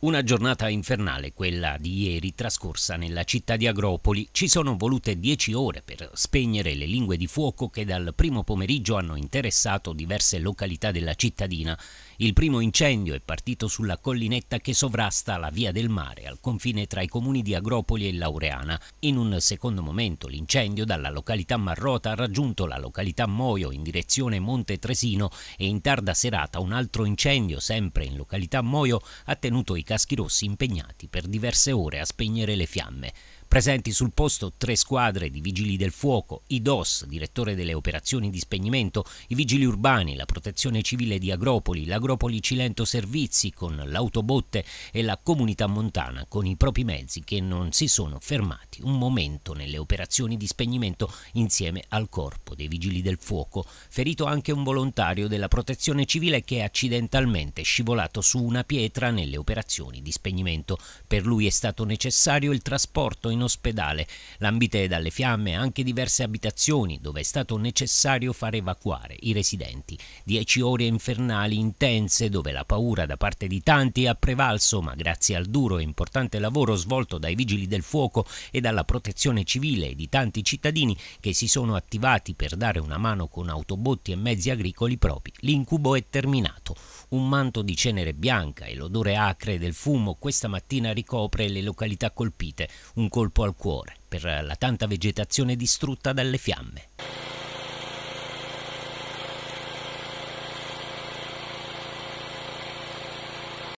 Una giornata infernale, quella di ieri trascorsa nella città di Agropoli. Ci sono volute dieci ore per spegnere le lingue di fuoco che dal primo pomeriggio hanno interessato diverse località della cittadina. Il primo incendio è partito sulla collinetta che sovrasta la via del mare, al confine tra i comuni di Agropoli e Laureana. In un secondo momento l'incendio dalla località Marrota ha raggiunto la località Moio in direzione Monte Tresino e in tarda serata un altro incendio, sempre in località Moio, ha tenuto i caschi rossi impegnati per diverse ore a spegnere le fiamme. Presenti sul posto tre squadre di vigili del fuoco, i DOS, direttore delle operazioni di spegnimento, i vigili urbani, la protezione civile di Agropoli, l'Agropoli Cilento Servizi con l'autobotte e la comunità montana con i propri mezzi che non si sono fermati un momento nelle operazioni di spegnimento insieme al corpo dei vigili del fuoco. Ferito anche un volontario della protezione civile che è accidentalmente scivolato su una pietra nelle operazioni di spegnimento. Per lui è stato necessario il trasporto in in ospedale. L'ambite è dalle fiamme anche diverse abitazioni dove è stato necessario far evacuare i residenti. Dieci ore infernali intense dove la paura da parte di tanti ha prevalso, ma grazie al duro e importante lavoro svolto dai vigili del fuoco e dalla protezione civile e di tanti cittadini che si sono attivati per dare una mano con autobotti e mezzi agricoli propri, l'incubo è terminato. Un manto di cenere bianca e l'odore acre del fumo questa mattina ricopre le località colpite, un colpo al cuore per la tanta vegetazione distrutta dalle fiamme.